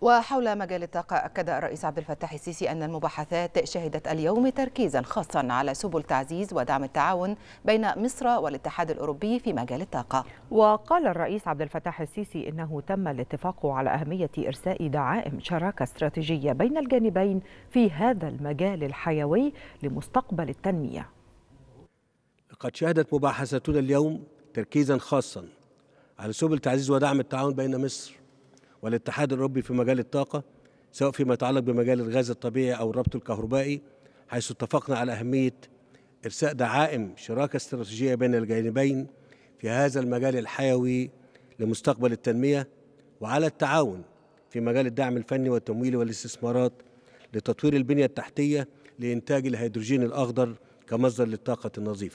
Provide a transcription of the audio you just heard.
وحول مجال الطاقة أكد الرئيس عبد الفتاح السيسي أن المباحثات شهدت اليوم تركيزا خاصا على سبل تعزيز ودعم التعاون بين مصر والاتحاد الأوروبي في مجال الطاقة وقال الرئيس عبد الفتاح السيسي إنه تم الاتفاق على أهمية إرساء دعائم شراكة استراتيجية بين الجانبين في هذا المجال الحيوي لمستقبل التنمية لقد شهدت مباحثتنا اليوم تركيزا خاصا على سبل تعزيز ودعم التعاون بين مصر والاتحاد الأوروبي في مجال الطاقة سواء فيما يتعلق بمجال الغاز الطبيعي أو الربط الكهربائي حيث اتفقنا على أهمية إرساء دعائم شراكة استراتيجية بين الجانبين في هذا المجال الحيوي لمستقبل التنمية وعلى التعاون في مجال الدعم الفني والتمويل والاستثمارات لتطوير البنية التحتية لإنتاج الهيدروجين الأخضر كمصدر للطاقة النظيفة